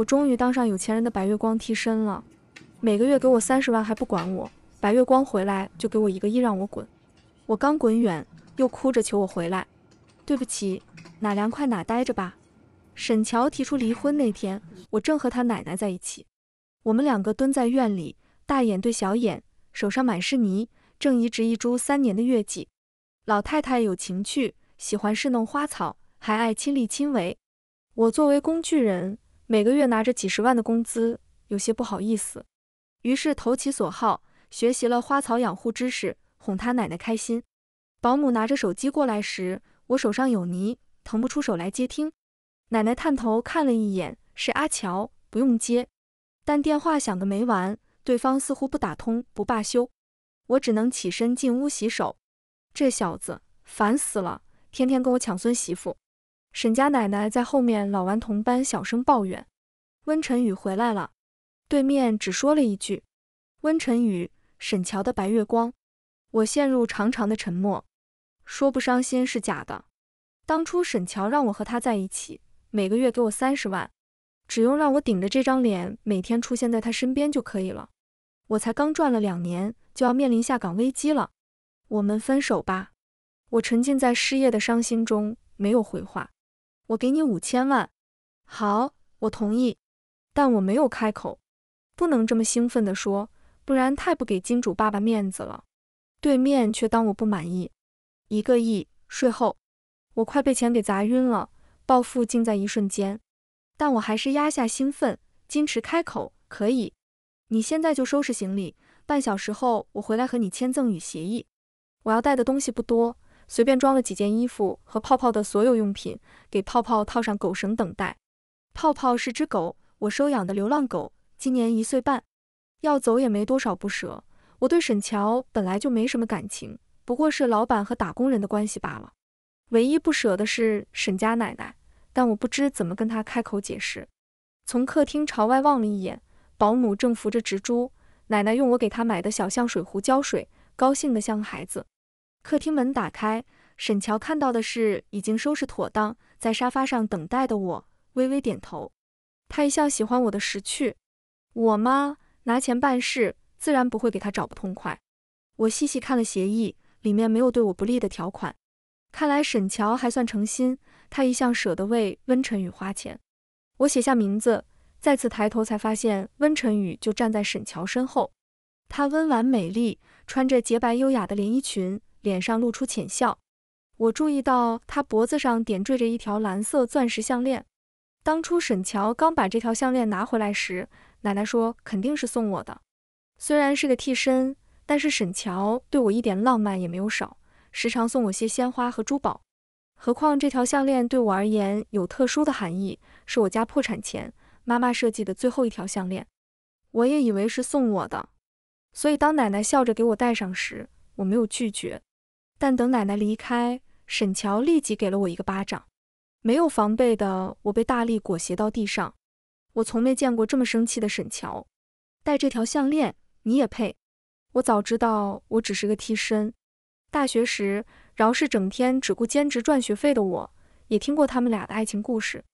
我终于当上有钱人的白月光替身了，每个月给我三十万还不管我，白月光回来就给我一个亿让我滚，我刚滚远又哭着求我回来。对不起，哪凉快哪待着吧。沈乔提出离婚那天，我正和他奶奶在一起，我们两个蹲在院里，大眼对小眼，手上满是泥，正移植一株三年的月季。老太太有情趣，喜欢侍弄花草，还爱亲力亲为。我作为工具人。每个月拿着几十万的工资，有些不好意思，于是投其所好，学习了花草养护知识，哄他奶奶开心。保姆拿着手机过来时，我手上有泥，腾不出手来接听。奶奶探头看了一眼，是阿乔，不用接。但电话响个没完，对方似乎不打通不罢休，我只能起身进屋洗手。这小子烦死了，天天跟我抢孙媳妇。沈家奶奶在后面，老顽童般小声抱怨：“温晨宇回来了。”对面只说了一句：“温晨宇，沈桥的白月光。”我陷入长长的沉默。说不伤心是假的。当初沈桥让我和他在一起，每个月给我三十万，只用让我顶着这张脸，每天出现在他身边就可以了。我才刚赚了两年，就要面临下岗危机了。我们分手吧。我沉浸在失业的伤心中，没有回话。我给你五千万，好，我同意，但我没有开口，不能这么兴奋地说，不然太不给金主爸爸面子了。对面却当我不满意，一个亿税后，我快被钱给砸晕了，暴富竟在一瞬间，但我还是压下兴奋，矜持开口，可以，你现在就收拾行李，半小时后我回来和你签赠与协议，我要带的东西不多。随便装了几件衣服和泡泡的所有用品，给泡泡套上狗绳，等待。泡泡是只狗，我收养的流浪狗，今年一岁半。要走也没多少不舍。我对沈乔本来就没什么感情，不过是老板和打工人的关系罢了。唯一不舍的是沈家奶奶，但我不知怎么跟她开口解释。从客厅朝外望了一眼，保姆正扶着植株，奶奶用我给她买的小象水壶浇水，高兴得像个孩子。客厅门打开，沈乔看到的是已经收拾妥当，在沙发上等待的我，微微点头。他一向喜欢我的识趣，我妈拿钱办事，自然不会给他找不痛快。我细细看了协议，里面没有对我不利的条款，看来沈乔还算诚心。他一向舍得为温晨雨花钱。我写下名字，再次抬头才发现温晨雨就站在沈乔身后。她温婉美丽，穿着洁白优雅的连衣裙。脸上露出浅笑，我注意到他脖子上点缀着一条蓝色钻石项链。当初沈乔刚把这条项链拿回来时，奶奶说肯定是送我的。虽然是个替身，但是沈乔对我一点浪漫也没有少，时常送我些鲜花和珠宝。何况这条项链对我而言有特殊的含义，是我家破产前妈妈设计的最后一条项链。我也以为是送我的，所以当奶奶笑着给我戴上时，我没有拒绝。但等奶奶离开，沈乔立即给了我一个巴掌。没有防备的我被大力裹挟到地上。我从没见过这么生气的沈乔。戴这条项链，你也配？我早知道我只是个替身。大学时，饶是整天只顾兼职赚学费的我，也听过他们俩的爱情故事。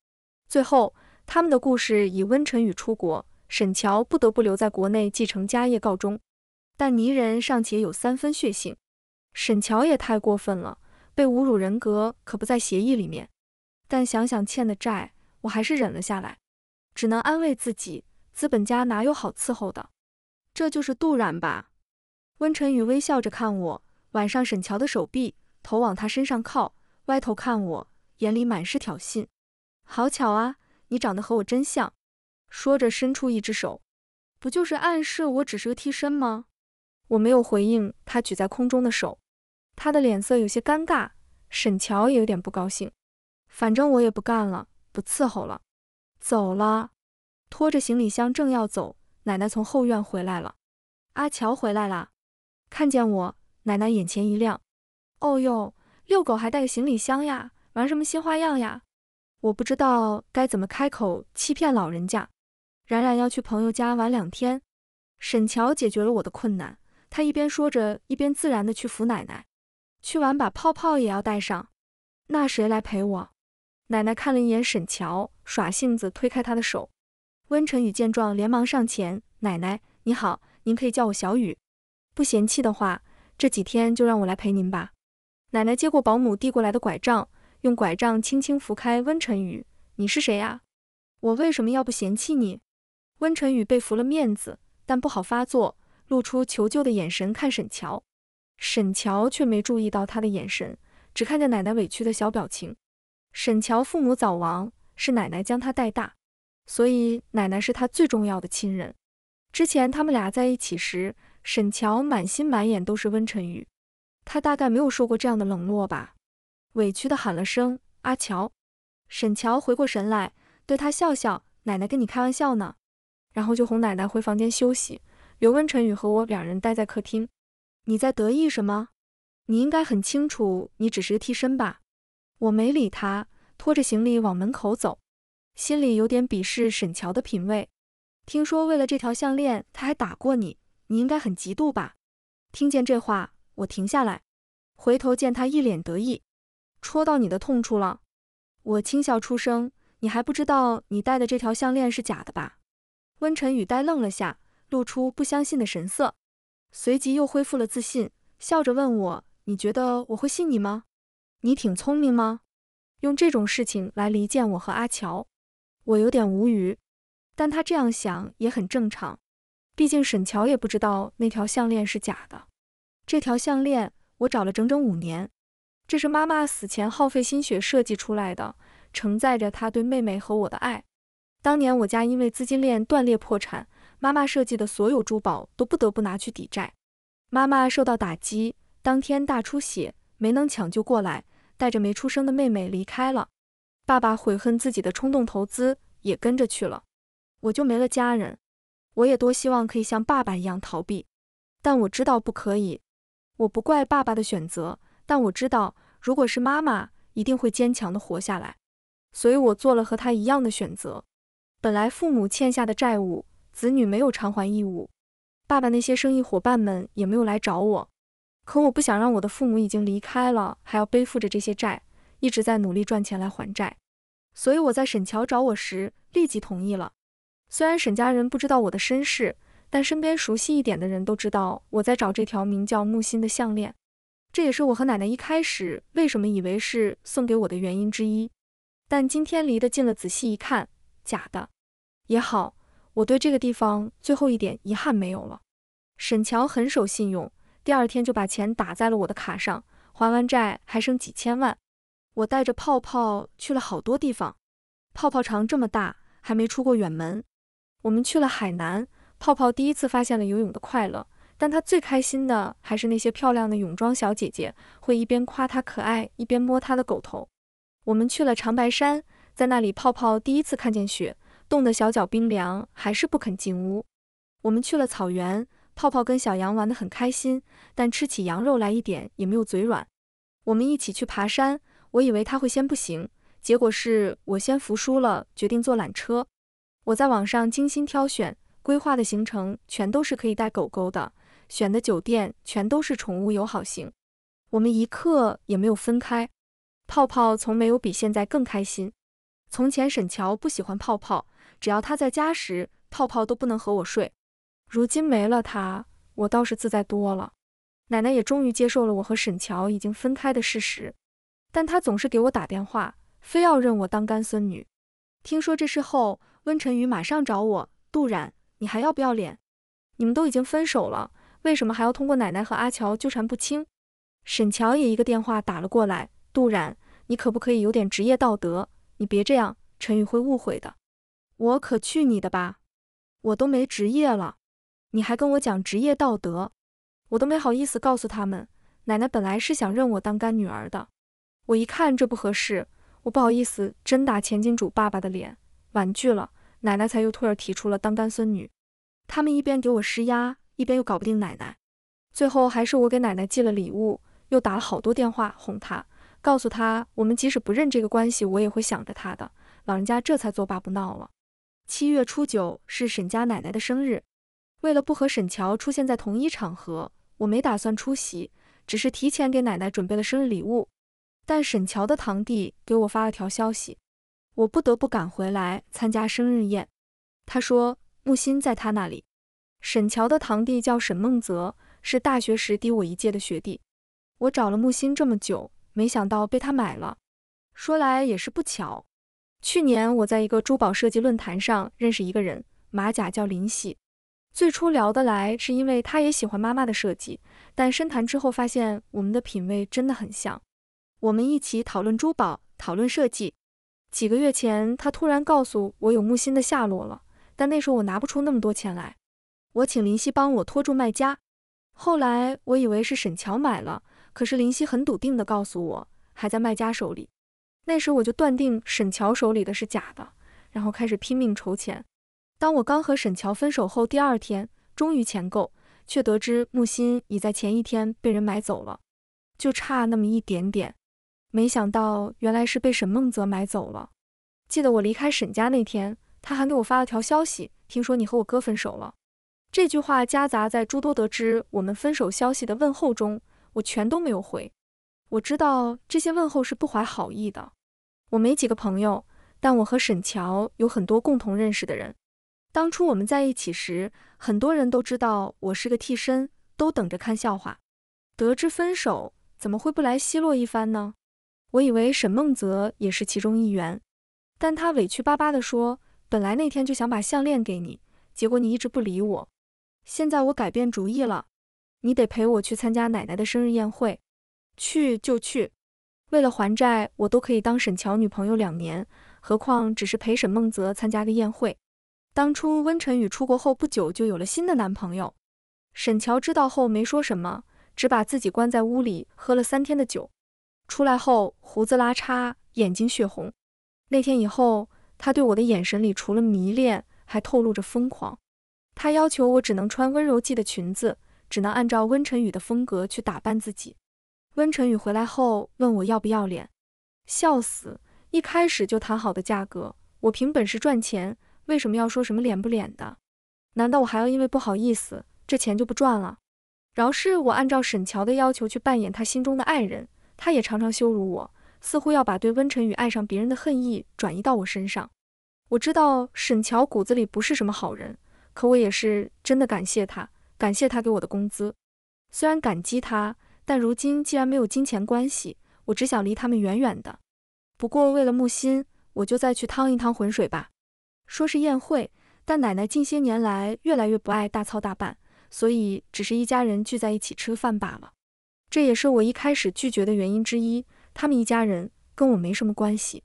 最后，他们的故事以温晨宇出国，沈乔不得不留在国内继承家业告终。但泥人尚且有三分血性。沈乔也太过分了，被侮辱人格可不在协议里面。但想想欠的债，我还是忍了下来，只能安慰自己，资本家哪有好伺候的？这就是杜冉吧？温晨宇微笑着看我，晚上沈乔的手臂头往他身上靠，歪头看我，眼里满是挑衅。好巧啊，你长得和我真像。说着伸出一只手，不就是暗示我只是个替身吗？我没有回应他举在空中的手。他的脸色有些尴尬，沈乔也有点不高兴。反正我也不干了，不伺候了，走了。拖着行李箱正要走，奶奶从后院回来了。阿乔回来啦，看见我，奶奶眼前一亮。哦哟，遛狗还带个行李箱呀，玩什么新花样呀？我不知道该怎么开口欺骗老人家。冉冉要去朋友家玩两天。沈乔解决了我的困难，他一边说着，一边自然的去扶奶奶。去玩，把泡泡也要带上。那谁来陪我？奶奶看了一眼沈乔，耍性子推开她的手。温晨宇见状，连忙上前。奶奶你好，您可以叫我小雨，不嫌弃的话，这几天就让我来陪您吧。奶奶接过保姆递过来的拐杖，用拐杖轻轻扶开温晨宇：“你是谁呀？我为什么要不嫌弃你？温晨宇被扶了面子，但不好发作，露出求救的眼神看沈乔。沈乔却没注意到他的眼神，只看见奶奶委屈的小表情。沈乔父母早亡，是奶奶将他带大，所以奶奶是他最重要的亲人。之前他们俩在一起时，沈乔满心满眼都是温晨雨，他大概没有受过这样的冷落吧？委屈的喊了声“阿乔”，沈乔回过神来，对他笑笑：“奶奶跟你开玩笑呢。”然后就哄奶奶回房间休息，留温晨雨和我两人待在客厅。你在得意什么？你应该很清楚，你只是个替身吧。我没理他，拖着行李往门口走，心里有点鄙视沈乔的品味。听说为了这条项链，他还打过你，你应该很嫉妒吧？听见这话，我停下来，回头见他一脸得意，戳到你的痛处了。我轻笑出声，你还不知道你戴的这条项链是假的吧？温晨宇呆愣了下，露出不相信的神色。随即又恢复了自信，笑着问我：“你觉得我会信你吗？你挺聪明吗？用这种事情来离间我和阿乔。”我有点无语，但他这样想也很正常，毕竟沈乔也不知道那条项链是假的。这条项链我找了整整五年，这是妈妈死前耗费心血设计出来的，承载着她对妹妹和我的爱。当年我家因为资金链断裂破产。妈妈设计的所有珠宝都不得不拿去抵债，妈妈受到打击，当天大出血，没能抢救过来，带着没出生的妹妹离开了。爸爸悔恨自己的冲动投资，也跟着去了。我就没了家人，我也多希望可以像爸爸一样逃避，但我知道不可以。我不怪爸爸的选择，但我知道，如果是妈妈，一定会坚强的活下来。所以我做了和他一样的选择。本来父母欠下的债务。子女没有偿还义务，爸爸那些生意伙伴们也没有来找我。可我不想让我的父母已经离开了，还要背负着这些债，一直在努力赚钱来还债。所以我在沈桥找我时，立即同意了。虽然沈家人不知道我的身世，但身边熟悉一点的人都知道我在找这条名叫木心的项链。这也是我和奶奶一开始为什么以为是送给我的原因之一。但今天离得近了，仔细一看，假的也好。我对这个地方最后一点遗憾没有了。沈乔很守信用，第二天就把钱打在了我的卡上。还完债还剩几千万。我带着泡泡去了好多地方。泡泡长这么大还没出过远门。我们去了海南，泡泡第一次发现了游泳的快乐。但他最开心的还是那些漂亮的泳装小姐姐，会一边夸他可爱，一边摸他的狗头。我们去了长白山，在那里泡泡第一次看见雪。冻得小脚冰凉，还是不肯进屋。我们去了草原，泡泡跟小羊玩得很开心，但吃起羊肉来一点也没有嘴软。我们一起去爬山，我以为他会先不行，结果是我先服输了，决定坐缆车。我在网上精心挑选、规划的行程，全都是可以带狗狗的，选的酒店全都是宠物友好型。我们一刻也没有分开，泡泡从没有比现在更开心。从前，沈乔不喜欢泡泡。只要他在家时，泡泡都不能和我睡。如今没了他，我倒是自在多了。奶奶也终于接受了我和沈乔已经分开的事实，但她总是给我打电话，非要认我当干孙女。听说这事后，温晨宇马上找我：“杜冉，你还要不要脸？你们都已经分手了，为什么还要通过奶奶和阿乔纠缠不清？”沈乔也一个电话打了过来：“杜冉，你可不可以有点职业道德？你别这样，陈宇会误会的。”我可去你的吧！我都没职业了，你还跟我讲职业道德？我都没好意思告诉他们，奶奶本来是想认我当干女儿的，我一看这不合适，我不好意思真打前金主爸爸的脸，婉拒了，奶奶才又突然提出了当干孙女。他们一边给我施压，一边又搞不定奶奶，最后还是我给奶奶寄了礼物，又打了好多电话哄她，告诉她我们即使不认这个关系，我也会想着她的。老人家这才作罢不闹了。七月初九是沈家奶奶的生日，为了不和沈乔出现在同一场合，我没打算出席，只是提前给奶奶准备了生日礼物。但沈乔的堂弟给我发了条消息，我不得不赶回来参加生日宴。他说木心在他那里。沈乔的堂弟叫沈梦泽，是大学时低我一届的学弟。我找了木心这么久，没想到被他买了。说来也是不巧。去年我在一个珠宝设计论坛上认识一个人，马甲叫林夕。最初聊得来是因为他也喜欢妈妈的设计，但深谈之后发现我们的品味真的很像。我们一起讨论珠宝，讨论设计。几个月前，他突然告诉我有木心的下落了，但那时候我拿不出那么多钱来，我请林夕帮我拖住卖家。后来我以为是沈乔买了，可是林夕很笃定地告诉我，还在卖家手里。那时我就断定沈乔手里的是假的，然后开始拼命筹钱。当我刚和沈乔分手后，第二天终于钱够，却得知木心已在前一天被人买走了，就差那么一点点。没想到原来是被沈梦泽买走了。记得我离开沈家那天，他还给我发了条消息，听说你和我哥分手了。这句话夹杂在诸多得知我们分手消息的问候中，我全都没有回。我知道这些问候是不怀好意的。我没几个朋友，但我和沈乔有很多共同认识的人。当初我们在一起时，很多人都知道我是个替身，都等着看笑话。得知分手，怎么会不来奚落一番呢？我以为沈梦泽也是其中一员，但他委屈巴巴地说：“本来那天就想把项链给你，结果你一直不理我。现在我改变主意了，你得陪我去参加奶奶的生日宴会。去就去。”为了还债，我都可以当沈乔女朋友两年，何况只是陪沈梦泽参加个宴会。当初温晨宇出国后不久就有了新的男朋友，沈乔知道后没说什么，只把自己关在屋里喝了三天的酒。出来后胡子拉碴，眼睛血红。那天以后，他对我的眼神里除了迷恋，还透露着疯狂。他要求我只能穿温柔系的裙子，只能按照温晨宇的风格去打扮自己。温晨宇回来后问我要不要脸，笑死！一开始就谈好的价格，我凭本事赚钱，为什么要说什么脸不脸的？难道我还要因为不好意思，这钱就不赚了？饶是我按照沈乔的要求去扮演他心中的爱人，他也常常羞辱我，似乎要把对温晨宇爱上别人的恨意转移到我身上。我知道沈乔骨子里不是什么好人，可我也是真的感谢他，感谢他给我的工资，虽然感激他。但如今既然没有金钱关系，我只想离他们远远的。不过为了木心，我就再去趟一趟浑水吧。说是宴会，但奶奶近些年来越来越不爱大操大办，所以只是一家人聚在一起吃饭罢了。这也是我一开始拒绝的原因之一。他们一家人跟我没什么关系，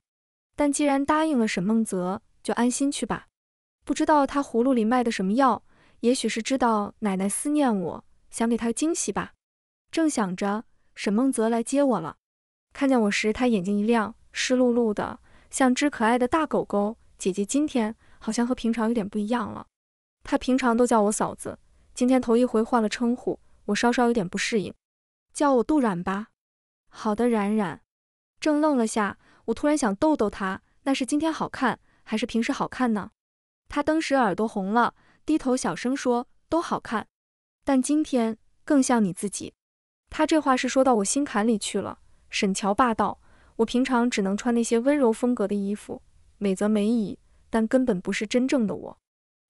但既然答应了沈梦泽，就安心去吧。不知道他葫芦里卖的什么药，也许是知道奶奶思念我，想给她惊喜吧。正想着，沈梦泽来接我了。看见我时，他眼睛一亮，湿漉漉的，像只可爱的大狗狗。姐姐今天好像和平常有点不一样了。他平常都叫我嫂子，今天头一回换了称呼，我稍稍有点不适应。叫我杜冉吧。好的，冉冉。正愣了下，我突然想逗逗他，那是今天好看，还是平时好看呢？他当时耳朵红了，低头小声说：“都好看，但今天更像你自己。”他这话是说到我心坎里去了。沈乔霸道，我平常只能穿那些温柔风格的衣服，美则美矣，但根本不是真正的我。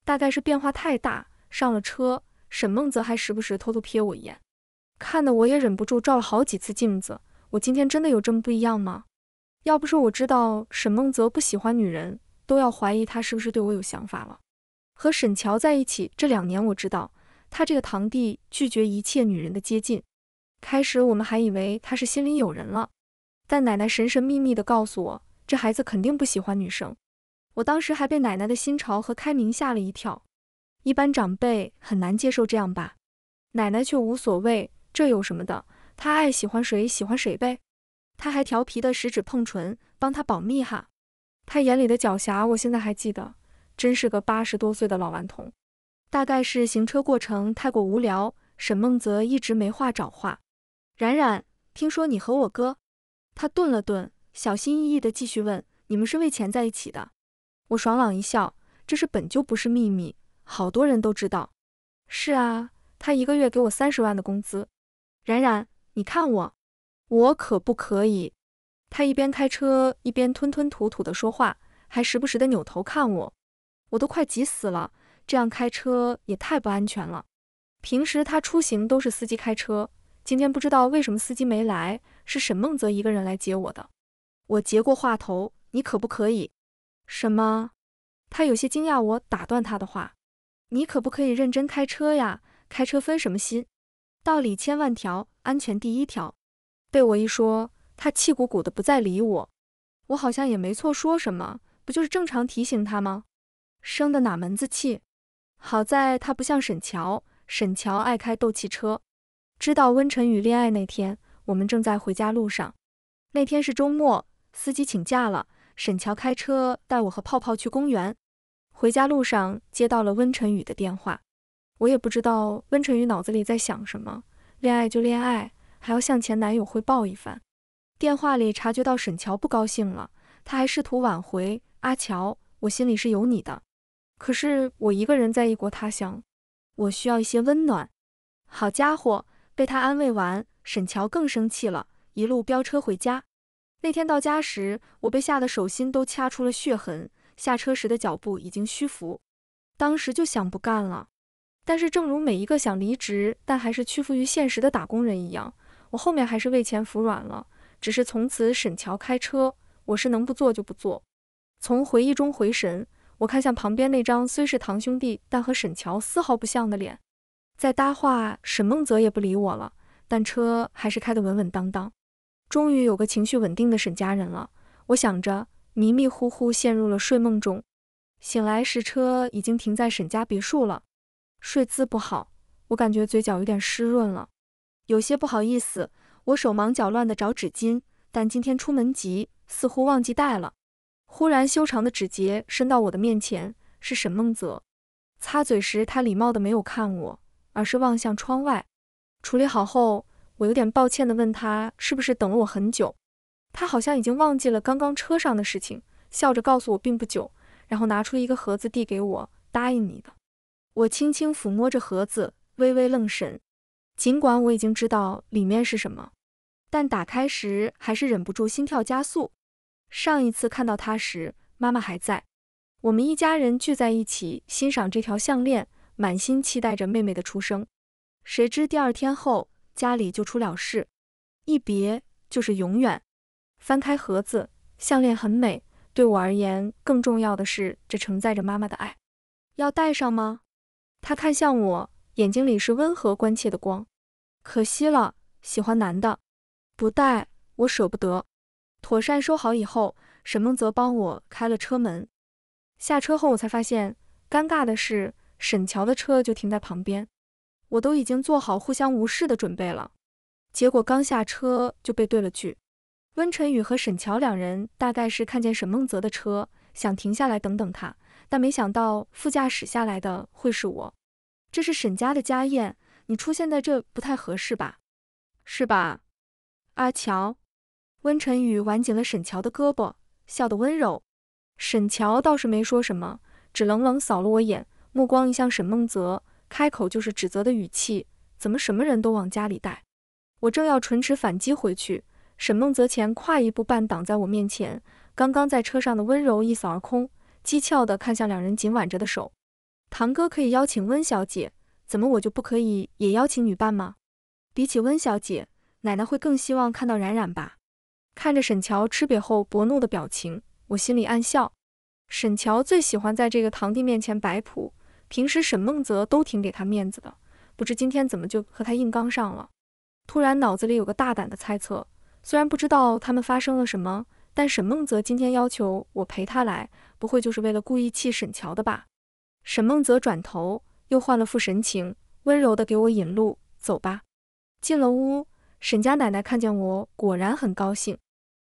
大概是变化太大，上了车，沈梦泽还时不时偷偷瞥我一眼，看得我也忍不住照了好几次镜子。我今天真的有这么不一样吗？要不是我知道沈梦泽不喜欢女人，都要怀疑他是不是对我有想法了。和沈乔在一起这两年，我知道他这个堂弟拒绝一切女人的接近。开始我们还以为他是心里有人了，但奶奶神神秘秘的告诉我，这孩子肯定不喜欢女生。我当时还被奶奶的新潮和开明吓了一跳，一般长辈很难接受这样吧？奶奶却无所谓，这有什么的？他爱喜欢谁喜欢谁呗。他还调皮的食指碰唇，帮他保密哈。他眼里的狡黠，我现在还记得，真是个八十多岁的老顽童。大概是行车过程太过无聊，沈梦泽一直没话找话。冉冉，听说你和我哥，他顿了顿，小心翼翼的继续问：“你们是为钱在一起的？”我爽朗一笑：“这事本就不是秘密，好多人都知道。”是啊，他一个月给我三十万的工资。冉冉，你看我，我可不可以？他一边开车，一边吞吞吐吐的说话，还时不时的扭头看我。我都快急死了，这样开车也太不安全了。平时他出行都是司机开车。今天不知道为什么司机没来，是沈梦泽一个人来接我的。我接过话头，你可不可以？什么？他有些惊讶，我打断他的话，你可不可以认真开车呀？开车分什么心？道理千万条，安全第一条。被我一说，他气鼓鼓的，不再理我。我好像也没错，说什么？不就是正常提醒他吗？生的哪门子气？好在他不像沈乔，沈乔爱开斗气车。知道温晨宇恋爱那天，我们正在回家路上。那天是周末，司机请假了，沈乔开车带我和泡泡去公园。回家路上接到了温晨宇的电话，我也不知道温晨宇脑子里在想什么。恋爱就恋爱，还要向前男友汇报一番。电话里察觉到沈乔不高兴了，他还试图挽回。阿乔，我心里是有你的，可是我一个人在异国他乡，我需要一些温暖。好家伙！被他安慰完，沈乔更生气了，一路飙车回家。那天到家时，我被吓得手心都掐出了血痕，下车时的脚步已经虚浮，当时就想不干了。但是，正如每一个想离职但还是屈服于现实的打工人一样，我后面还是为钱服软了。只是从此，沈乔开车，我是能不坐就不坐。从回忆中回神，我看向旁边那张虽是堂兄弟，但和沈乔丝毫不像的脸。在搭话，沈梦泽也不理我了，但车还是开得稳稳当当。终于有个情绪稳定的沈家人了，我想着，迷迷糊糊陷入了睡梦中。醒来时，车已经停在沈家别墅了。睡姿不好，我感觉嘴角有点湿润了，有些不好意思。我手忙脚乱地找纸巾，但今天出门急，似乎忘记带了。忽然，修长的指节伸到我的面前，是沈梦泽。擦嘴时，他礼貌的没有看我。而是望向窗外。处理好后，我有点抱歉地问他：“是不是等了我很久？”他好像已经忘记了刚刚车上的事情，笑着告诉我并不久，然后拿出一个盒子递给我：“答应你的。”我轻轻抚摸着盒子，微微愣神。尽管我已经知道里面是什么，但打开时还是忍不住心跳加速。上一次看到它时，妈妈还在，我们一家人聚在一起欣赏这条项链。满心期待着妹妹的出生，谁知第二天后家里就出了事，一别就是永远。翻开盒子，项链很美，对我而言更重要的是，这承载着妈妈的爱。要戴上吗？他看向我，眼睛里是温和关切的光。可惜了，喜欢男的，不戴，我舍不得。妥善收好以后，沈梦泽帮我开了车门。下车后，我才发现，尴尬的是。沈乔的车就停在旁边，我都已经做好互相无视的准备了，结果刚下车就被怼了句。温晨宇和沈乔两人大概是看见沈梦泽的车，想停下来等等他，但没想到副驾驶下来的会是我。这是沈家的家宴，你出现在这不太合适吧？是吧，阿乔？温晨宇挽紧了沈乔的胳膊，笑得温柔。沈乔倒是没说什么，只冷冷扫了我眼。目光一向沈梦泽，开口就是指责的语气，怎么什么人都往家里带？我正要唇齿反击回去，沈梦泽前跨一步半挡在我面前，刚刚在车上的温柔一扫而空，讥诮的看向两人紧挽着的手。堂哥可以邀请温小姐，怎么我就不可以也邀请女伴吗？比起温小姐，奶奶会更希望看到冉冉吧？看着沈乔吃瘪后薄怒的表情，我心里暗笑，沈乔最喜欢在这个堂弟面前摆谱。平时沈梦泽都挺给他面子的，不知今天怎么就和他硬刚上了。突然脑子里有个大胆的猜测，虽然不知道他们发生了什么，但沈梦泽今天要求我陪他来，不会就是为了故意气沈乔的吧？沈梦泽转头又换了副神情，温柔的给我引路，走吧。进了屋，沈家奶奶看见我果然很高兴，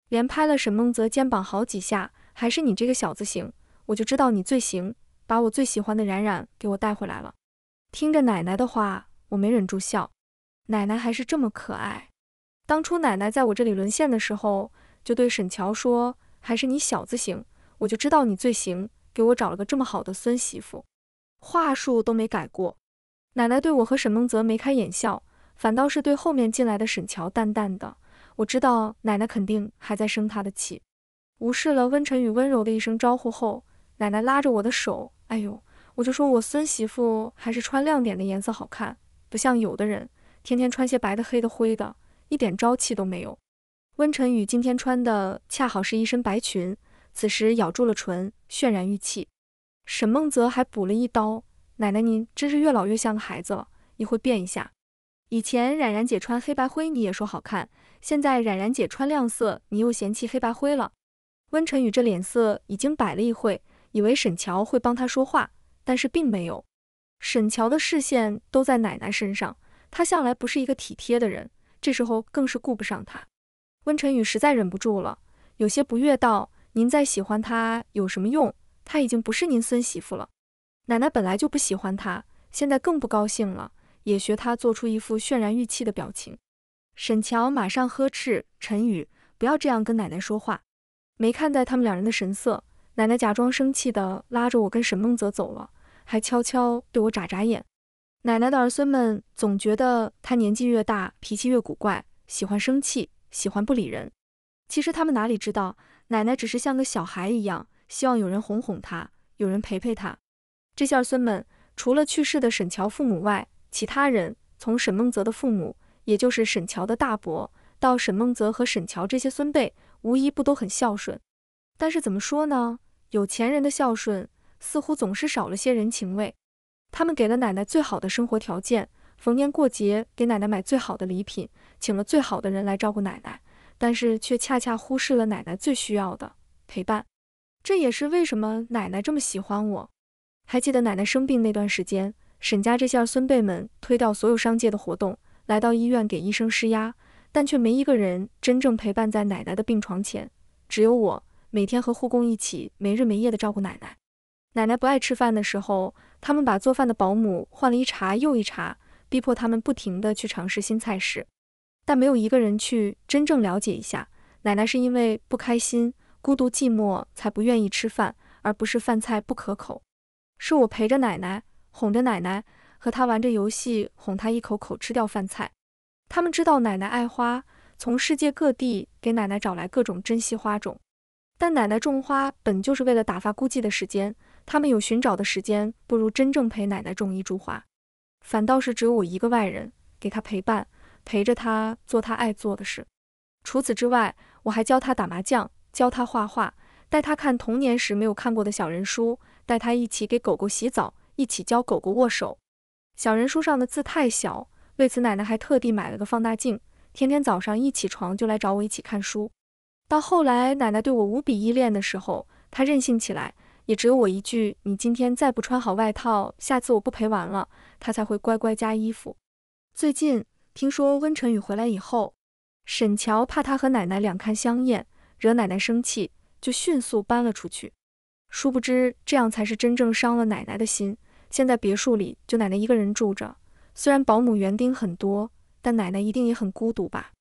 连拍了沈梦泽肩膀好几下，还是你这个小子行，我就知道你最行。把我最喜欢的冉冉给我带回来了。听着奶奶的话，我没忍住笑。奶奶还是这么可爱。当初奶奶在我这里沦陷的时候，就对沈乔说：“还是你小子行，我就知道你最行，给我找了个这么好的孙媳妇。”话术都没改过。奶奶对我和沈梦泽眉开眼笑，反倒是对后面进来的沈乔淡淡的。我知道奶奶肯定还在生他的气。无视了温沉与温柔的一声招呼后，奶奶拉着我的手。哎呦，我就说我孙媳妇还是穿亮点的颜色好看，不像有的人天天穿些白的、黑的、灰的，一点朝气都没有。温晨宇今天穿的恰好是一身白裙，此时咬住了唇，渲染欲气。沈梦泽还补了一刀：“奶奶，您真是越老越像个孩子了，你会变一下。以前冉冉姐穿黑白灰你也说好看，现在冉冉姐穿亮色你又嫌弃黑白灰了。”温晨宇这脸色已经摆了一会。以为沈乔会帮他说话，但是并没有。沈乔的视线都在奶奶身上，他向来不是一个体贴的人，这时候更是顾不上他。温晨宇实在忍不住了，有些不悦道：“您再喜欢他有什么用？他已经不是您孙媳妇了。”奶奶本来就不喜欢他，现在更不高兴了，也学他做出一副渲然欲泣的表情。沈乔马上呵斥陈宇：“不要这样跟奶奶说话。”没看在他们两人的神色。奶奶假装生气的拉着我跟沈梦泽走了，还悄悄对我眨眨眼。奶奶的儿孙们总觉得她年纪越大，脾气越古怪，喜欢生气，喜欢不理人。其实他们哪里知道，奶奶只是像个小孩一样，希望有人哄哄她，有人陪陪她。这些儿孙们除了去世的沈乔父母外，其他人从沈梦泽的父母，也就是沈乔的大伯，到沈梦泽和沈乔这些孙辈，无一不都很孝顺。但是怎么说呢？有钱人的孝顺似乎总是少了些人情味，他们给了奶奶最好的生活条件，逢年过节给奶奶买最好的礼品，请了最好的人来照顾奶奶，但是却恰恰忽视了奶奶最需要的陪伴。这也是为什么奶奶这么喜欢我。还记得奶奶生病那段时间，沈家这些儿孙辈们推掉所有商界的活动，来到医院给医生施压，但却没一个人真正陪伴在奶奶的病床前，只有我。每天和护工一起没日没夜的照顾奶奶。奶奶不爱吃饭的时候，他们把做饭的保姆换了一茬又一茬，逼迫他们不停地去尝试新菜式，但没有一个人去真正了解一下奶奶是因为不开心、孤独寂寞才不愿意吃饭，而不是饭菜不可口。是我陪着奶奶，哄着奶奶，和她玩着游戏，哄她一口口吃掉饭菜。他们知道奶奶爱花，从世界各地给奶奶找来各种珍稀花种。但奶奶种花本就是为了打发孤寂的时间，他们有寻找的时间，不如真正陪奶奶种一株花。反倒是只有我一个外人给她陪伴，陪着他做他爱做的事。除此之外，我还教他打麻将，教他画画，带他看童年时没有看过的小人书，带他一起给狗狗洗澡，一起教狗狗握手。小人书上的字太小，为此奶奶还特地买了个放大镜，天天早上一起床就来找我一起看书。到后来，奶奶对我无比依恋的时候，她任性起来，也只有我一句“你今天再不穿好外套，下次我不陪玩了”，她才会乖乖加衣服。最近听说温晨宇回来以后，沈乔怕他和奶奶两看相厌，惹奶奶生气，就迅速搬了出去。殊不知这样才是真正伤了奶奶的心。现在别墅里就奶奶一个人住着，虽然保姆园丁很多，但奶奶一定也很孤独吧？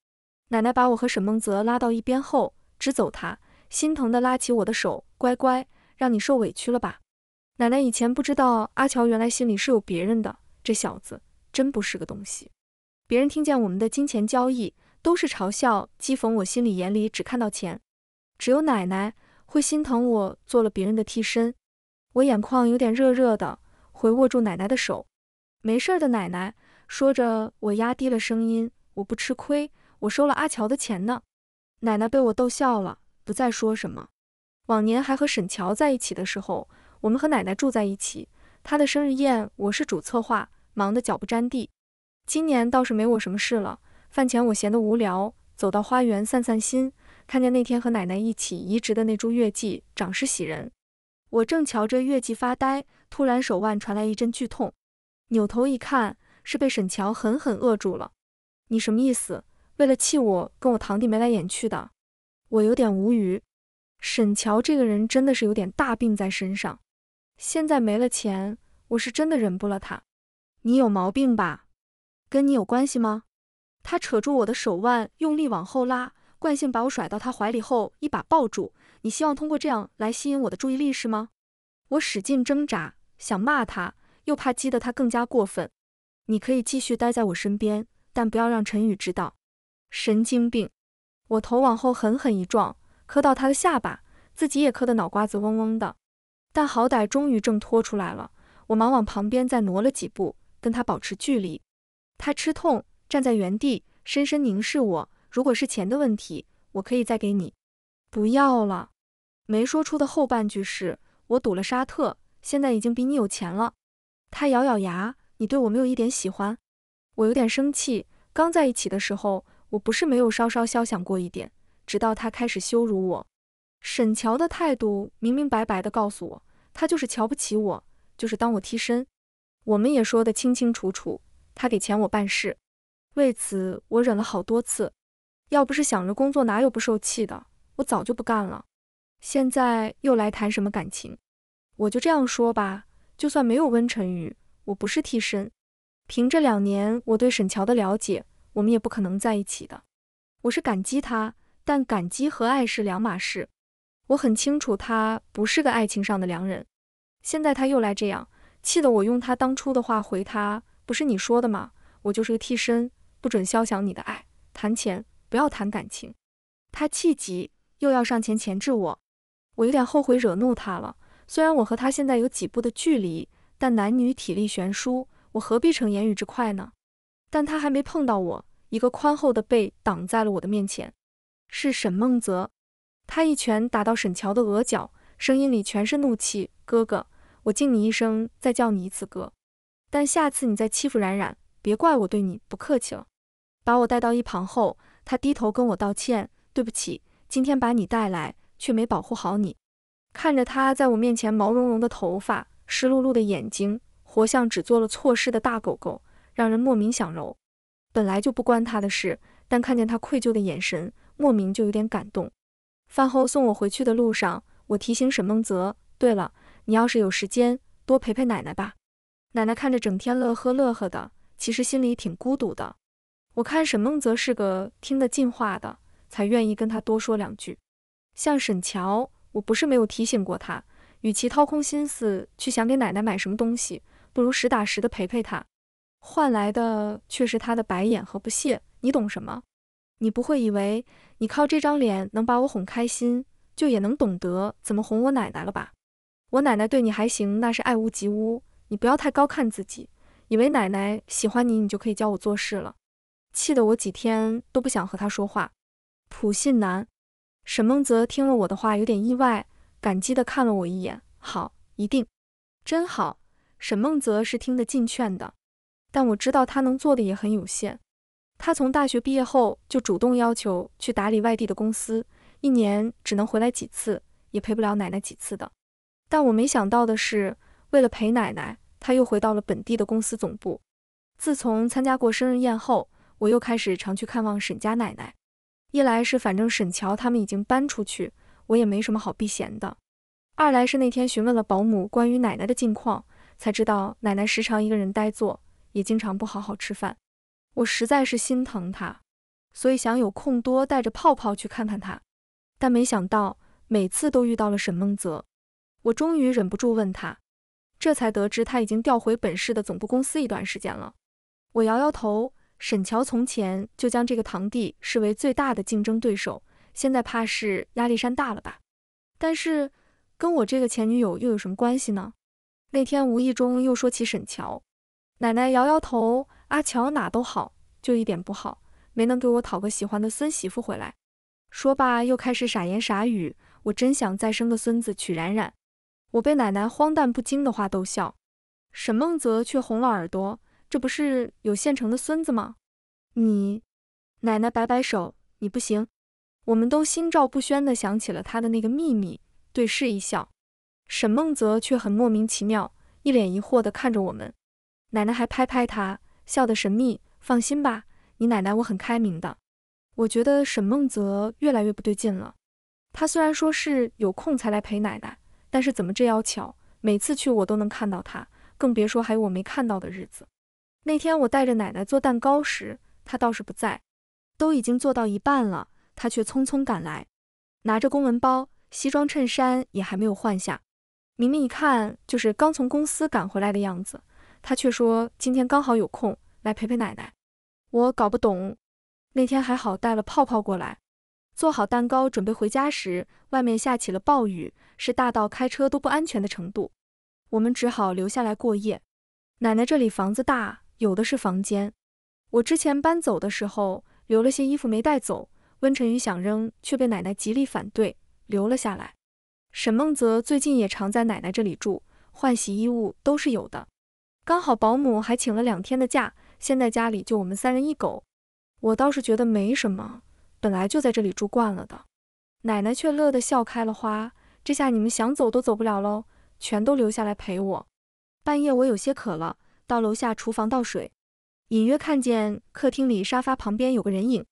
奶奶把我和沈梦泽拉到一边后。支走他，心疼的拉起我的手，乖乖，让你受委屈了吧？奶奶以前不知道阿乔原来心里是有别人的，这小子真不是个东西。别人听见我们的金钱交易都是嘲笑讥讽，我心里眼里只看到钱，只有奶奶会心疼我做了别人的替身。我眼眶有点热热的，回握住奶奶的手，没事的，奶奶。说着，我压低了声音，我不吃亏，我收了阿乔的钱呢。奶奶被我逗笑了，不再说什么。往年还和沈乔在一起的时候，我们和奶奶住在一起，她的生日宴我是主策划，忙得脚不沾地。今年倒是没我什么事了。饭前我闲得无聊，走到花园散散心，看见那天和奶奶一起移植的那株月季长势喜人。我正瞧着月季发呆，突然手腕传来一阵剧痛，扭头一看，是被沈乔狠狠扼住了。你什么意思？为了气我，跟我堂弟眉来眼去的，我有点无语。沈乔这个人真的是有点大病在身上，现在没了钱，我是真的忍不了他。你有毛病吧？跟你有关系吗？他扯住我的手腕，用力往后拉，惯性把我甩到他怀里后，一把抱住。你希望通过这样来吸引我的注意力是吗？我使劲挣扎，想骂他，又怕激得他更加过分。你可以继续待在我身边，但不要让陈宇知道。神经病！我头往后狠狠一撞，磕到他的下巴，自己也磕得脑瓜子嗡嗡的。但好歹终于挣脱出来了。我忙往旁边再挪了几步，跟他保持距离。他吃痛，站在原地，深深凝视我。如果是钱的问题，我可以再给你。不要了。没说出的后半句是：我赌了沙特，现在已经比你有钱了。他咬咬牙：“你对我没有一点喜欢？”我有点生气，刚在一起的时候。我不是没有稍稍消想过一点，直到他开始羞辱我，沈乔的态度明明白白地告诉我，他就是瞧不起我，就是当我替身。我们也说得清清楚楚，他给钱我办事。为此我忍了好多次，要不是想着工作，哪有不受气的？我早就不干了。现在又来谈什么感情？我就这样说吧，就算没有温沉语，我不是替身。凭这两年我对沈乔的了解。我们也不可能在一起的。我是感激他，但感激和爱是两码事。我很清楚他不是个爱情上的良人。现在他又来这样，气得我用他当初的话回他：“不是你说的吗？我就是个替身，不准消想你的爱，谈钱，不要谈感情。”他气急，又要上前钳制我。我有点后悔惹怒他了。虽然我和他现在有几步的距离，但男女体力悬殊，我何必逞言语之快呢？但他还没碰到我，一个宽厚的背挡在了我的面前，是沈梦泽。他一拳打到沈乔的额角，声音里全是怒气：“哥哥，我敬你一声，再叫你一次哥，但下次你再欺负冉冉，别怪我对你不客气了。”把我带到一旁后，他低头跟我道歉：“对不起，今天把你带来，却没保护好你。”看着他在我面前毛茸茸的头发、湿漉漉的眼睛，活像只做了错事的大狗狗。让人莫名想揉，本来就不关他的事，但看见他愧疚的眼神，莫名就有点感动。饭后送我回去的路上，我提醒沈梦泽：“对了，你要是有时间，多陪陪奶奶吧。奶奶看着整天乐呵乐呵的，其实心里挺孤独的。我看沈梦泽是个听得进话的，才愿意跟他多说两句。像沈乔，我不是没有提醒过他，与其掏空心思去想给奶奶买什么东西，不如实打实的陪陪他。”换来的却是他的白眼和不屑。你懂什么？你不会以为你靠这张脸能把我哄开心，就也能懂得怎么哄我奶奶了吧？我奶奶对你还行，那是爱屋及乌。你不要太高看自己，以为奶奶喜欢你，你就可以教我做事了。气得我几天都不想和她说话。普信男，沈梦泽听了我的话有点意外，感激的看了我一眼。好，一定，真好。沈梦泽是听得进劝的。但我知道他能做的也很有限。他从大学毕业后就主动要求去打理外地的公司，一年只能回来几次，也陪不了奶奶几次的。但我没想到的是，为了陪奶奶，他又回到了本地的公司总部。自从参加过生日宴后，我又开始常去看望沈家奶奶。一来是反正沈乔他们已经搬出去，我也没什么好避嫌的；二来是那天询问了保姆关于奶奶的近况，才知道奶奶时常一个人呆坐。也经常不好好吃饭，我实在是心疼他，所以想有空多带着泡泡去看看他，但没想到每次都遇到了沈梦泽。我终于忍不住问他，这才得知他已经调回本市的总部公司一段时间了。我摇摇头，沈乔从前就将这个堂弟视为最大的竞争对手，现在怕是压力山大了吧？但是跟我这个前女友又有什么关系呢？那天无意中又说起沈乔。奶奶摇摇头，阿乔哪都好，就一点不好，没能给我讨个喜欢的孙媳妇回来。说罢，又开始傻言傻语。我真想再生个孙子娶冉冉。我被奶奶荒诞不经的话逗笑，沈梦泽却红了耳朵。这不是有现成的孙子吗？你奶奶摆摆手，你不行。我们都心照不宣的想起了他的那个秘密，对视一笑。沈梦泽却很莫名其妙，一脸疑惑的看着我们。奶奶还拍拍他，笑得神秘。放心吧，你奶奶我很开明的。我觉得沈梦泽越来越不对劲了。他虽然说是有空才来陪奶奶，但是怎么这要巧，每次去我都能看到他，更别说还有我没看到的日子。那天我带着奶奶做蛋糕时，他倒是不在，都已经做到一半了，他却匆匆赶来，拿着公文包，西装衬衫也还没有换下，明明一看就是刚从公司赶回来的样子。他却说今天刚好有空来陪陪奶奶。我搞不懂，那天还好带了泡泡过来。做好蛋糕准备回家时，外面下起了暴雨，是大到开车都不安全的程度。我们只好留下来过夜。奶奶这里房子大，有的是房间。我之前搬走的时候留了些衣服没带走，温晨宇想扔，却被奶奶极力反对，留了下来。沈梦泽最近也常在奶奶这里住，换洗衣物都是有的。刚好保姆还请了两天的假，现在家里就我们三人一狗，我倒是觉得没什么，本来就在这里住惯了的。奶奶却乐得笑开了花，这下你们想走都走不了喽，全都留下来陪我。半夜我有些渴了，到楼下厨房倒水，隐约看见客厅里沙发旁边有个人影。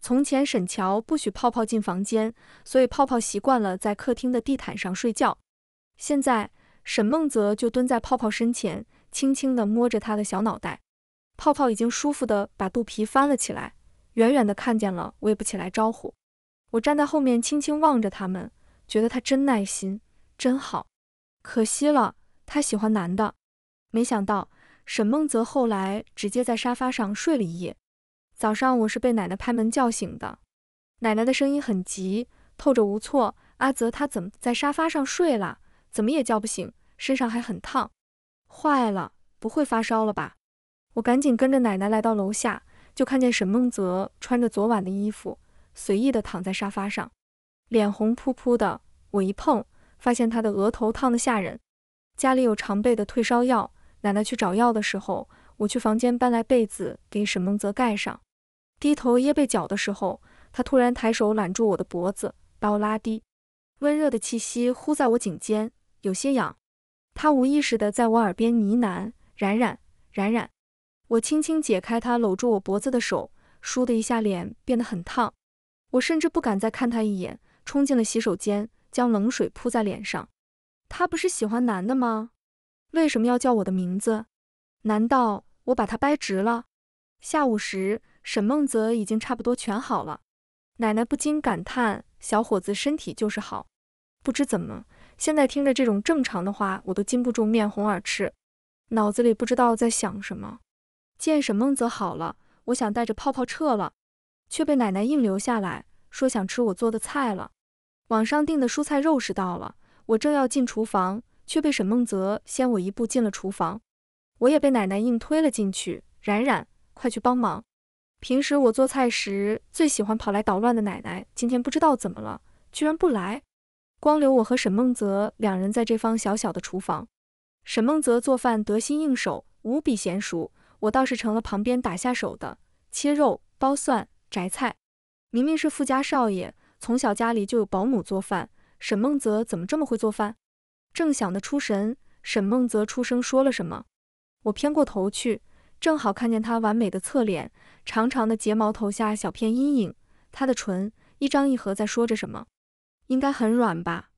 从前沈乔不许泡泡进房间，所以泡泡习惯了在客厅的地毯上睡觉。现在沈梦泽就蹲在泡泡身前。轻轻地摸着他的小脑袋，泡泡已经舒服地把肚皮翻了起来。远远地看见了，我也不起来招呼。我站在后面，轻轻望着他们，觉得他真耐心，真好。可惜了，他喜欢男的。没想到沈梦泽后来直接在沙发上睡了一夜。早上我是被奶奶拍门叫醒的，奶奶的声音很急，透着无措：“阿泽，他怎么在沙发上睡了？怎么也叫不醒？身上还很烫。”坏了，不会发烧了吧？我赶紧跟着奶奶来到楼下，就看见沈梦泽穿着昨晚的衣服，随意的躺在沙发上，脸红扑扑的。我一碰，发现他的额头烫得吓人。家里有常备的退烧药，奶奶去找药的时候，我去房间搬来被子给沈梦泽盖上。低头掖被角的时候，他突然抬手揽住我的脖子，把我拉低，温热的气息呼在我颈间，有些痒。他无意识地在我耳边呢喃：“冉冉，冉冉。”我轻轻解开他搂住我脖子的手，倏地一下，脸变得很烫。我甚至不敢再看他一眼，冲进了洗手间，将冷水扑在脸上。他不是喜欢男的吗？为什么要叫我的名字？难道我把他掰直了？下午时，沈梦泽已经差不多全好了。奶奶不禁感叹：“小伙子身体就是好。”不知怎么。现在听着这种正常的话，我都禁不住面红耳赤，脑子里不知道在想什么。见沈梦泽好了，我想带着泡泡撤了，却被奶奶硬留下来说想吃我做的菜了。网上订的蔬菜肉食到了，我正要进厨房，却被沈梦泽先我一步进了厨房，我也被奶奶硬推了进去。冉冉，快去帮忙！平时我做菜时最喜欢跑来捣乱的奶奶，今天不知道怎么了，居然不来。光留我和沈梦泽两人在这方小小的厨房，沈梦泽做饭得心应手，无比娴熟，我倒是成了旁边打下手的，切肉、剥蒜、摘菜。明明是富家少爷，从小家里就有保姆做饭，沈梦泽怎么这么会做饭？正想得出神，沈梦泽出声说了什么？我偏过头去，正好看见他完美的侧脸，长长的睫毛投下小片阴影，他的唇一张一合，在说着什么。应该很软吧，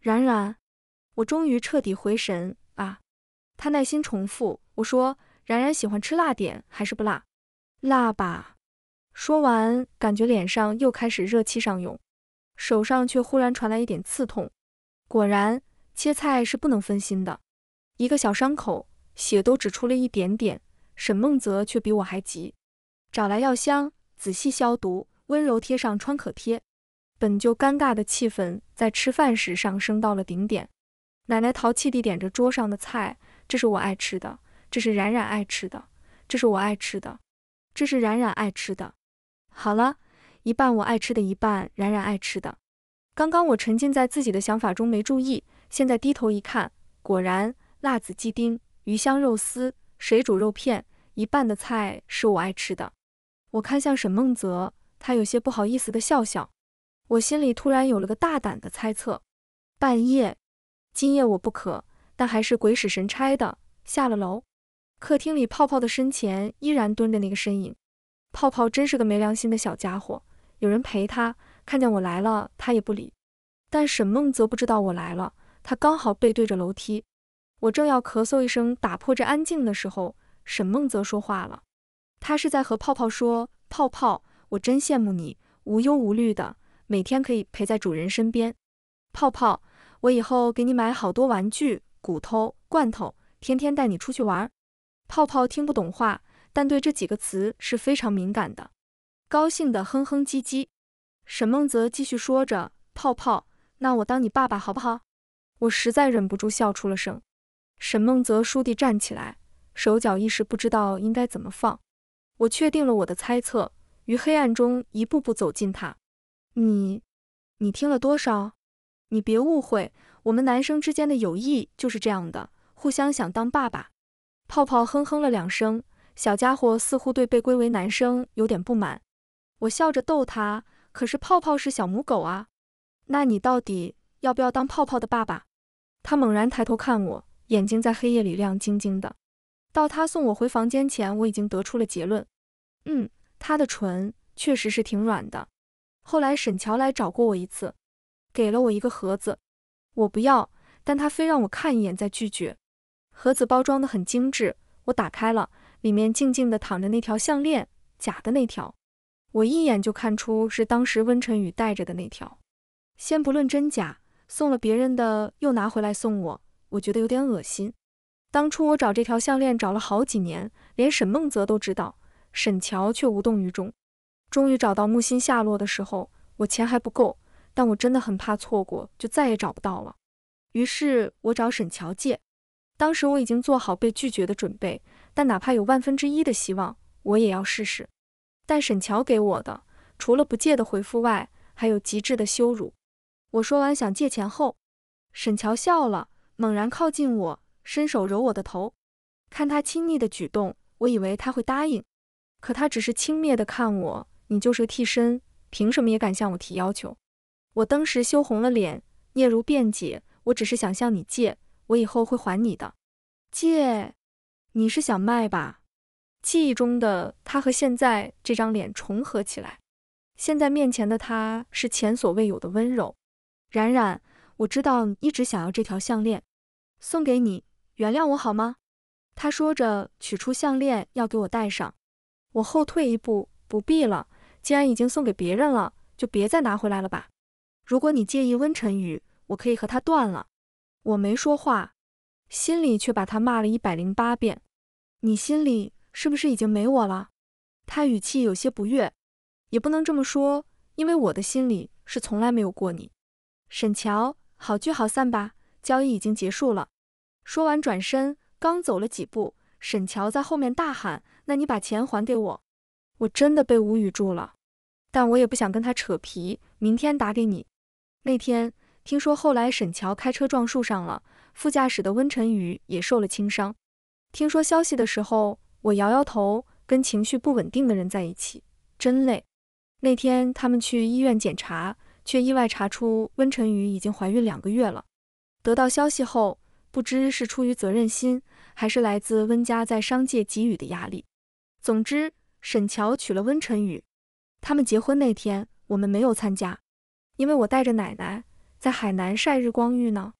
然然，我终于彻底回神啊！他耐心重复我说，然然喜欢吃辣点还是不辣？辣吧。说完，感觉脸上又开始热气上涌，手上却忽然传来一点刺痛。果然，切菜是不能分心的。一个小伤口，血都只出了一点点，沈梦泽却比我还急，找来药箱，仔细消毒，温柔贴上创可贴。本就尴尬的气氛在吃饭时上升到了顶点。奶奶淘气地点着桌上的菜，这是我爱吃的，这是冉冉爱吃的，这是我爱吃的，这是冉冉爱吃的。好了，一半我爱吃的一半冉冉爱吃的。刚刚我沉浸在自己的想法中没注意，现在低头一看，果然辣子鸡丁、鱼香肉丝、水煮肉片，一半的菜是我爱吃的。我看向沈梦泽，他有些不好意思地笑笑。我心里突然有了个大胆的猜测。半夜，今夜我不渴，但还是鬼使神差的下了楼。客厅里，泡泡的身前依然蹲着那个身影。泡泡真是个没良心的小家伙，有人陪他，看见我来了，他也不理。但沈梦则不知道我来了，他刚好背对着楼梯。我正要咳嗽一声打破这安静的时候，沈梦则说话了。他是在和泡泡说：“泡泡，我真羡慕你无忧无虑的。”每天可以陪在主人身边，泡泡，我以后给你买好多玩具、骨头、罐头，天天带你出去玩。泡泡听不懂话，但对这几个词是非常敏感的，高兴地哼哼唧唧。沈梦泽继续说着：“泡泡，那我当你爸爸好不好？”我实在忍不住笑出了声。沈梦泽倏地站起来，手脚一时不知道应该怎么放。我确定了我的猜测，于黑暗中一步步走近他。你，你听了多少？你别误会，我们男生之间的友谊就是这样的，互相想当爸爸。泡泡哼哼了两声，小家伙似乎对被归为男生有点不满。我笑着逗他，可是泡泡是小母狗啊。那你到底要不要当泡泡的爸爸？他猛然抬头看我，眼睛在黑夜里亮晶晶的。到他送我回房间前，我已经得出了结论。嗯，他的唇确实是挺软的。后来沈乔来找过我一次，给了我一个盒子，我不要，但他非让我看一眼再拒绝。盒子包装的很精致，我打开了，里面静静的躺着那条项链，假的那条。我一眼就看出是当时温晨宇戴着的那条。先不论真假，送了别人的又拿回来送我，我觉得有点恶心。当初我找这条项链找了好几年，连沈梦泽都知道，沈乔却无动于衷。终于找到木心下落的时候，我钱还不够，但我真的很怕错过，就再也找不到了。于是我找沈乔借，当时我已经做好被拒绝的准备，但哪怕有万分之一的希望，我也要试试。但沈乔给我的除了不借的回复外，还有极致的羞辱。我说完想借钱后，沈乔笑了，猛然靠近我，伸手揉我的头。看他亲昵的举动，我以为他会答应，可他只是轻蔑的看我。你就是个替身，凭什么也敢向我提要求？我当时羞红了脸，嗫嚅辩解：“我只是想向你借，我以后会还你的。”借？你是想卖吧？记忆中的他和现在这张脸重合起来，现在面前的他是前所未有的温柔。冉冉，我知道你一直想要这条项链，送给你，原谅我好吗？他说着取出项链要给我戴上，我后退一步，不必了。既然已经送给别人了，就别再拿回来了吧。如果你介意温沉宇，我可以和他断了。我没说话，心里却把他骂了一百零八遍。你心里是不是已经没我了？他语气有些不悦。也不能这么说，因为我的心里是从来没有过你。沈乔，好聚好散吧，交易已经结束了。说完转身，刚走了几步，沈乔在后面大喊：“那你把钱还给我！”我真的被无语住了，但我也不想跟他扯皮。明天打给你。那天听说后来沈乔开车撞树上了，副驾驶的温晨宇也受了轻伤。听说消息的时候，我摇摇头，跟情绪不稳定的人在一起真累。那天他们去医院检查，却意外查出温晨宇已经怀孕两个月了。得到消息后，不知是出于责任心，还是来自温家在商界给予的压力，总之。沈乔娶了温晨宇。他们结婚那天，我们没有参加，因为我带着奶奶在海南晒日光浴呢。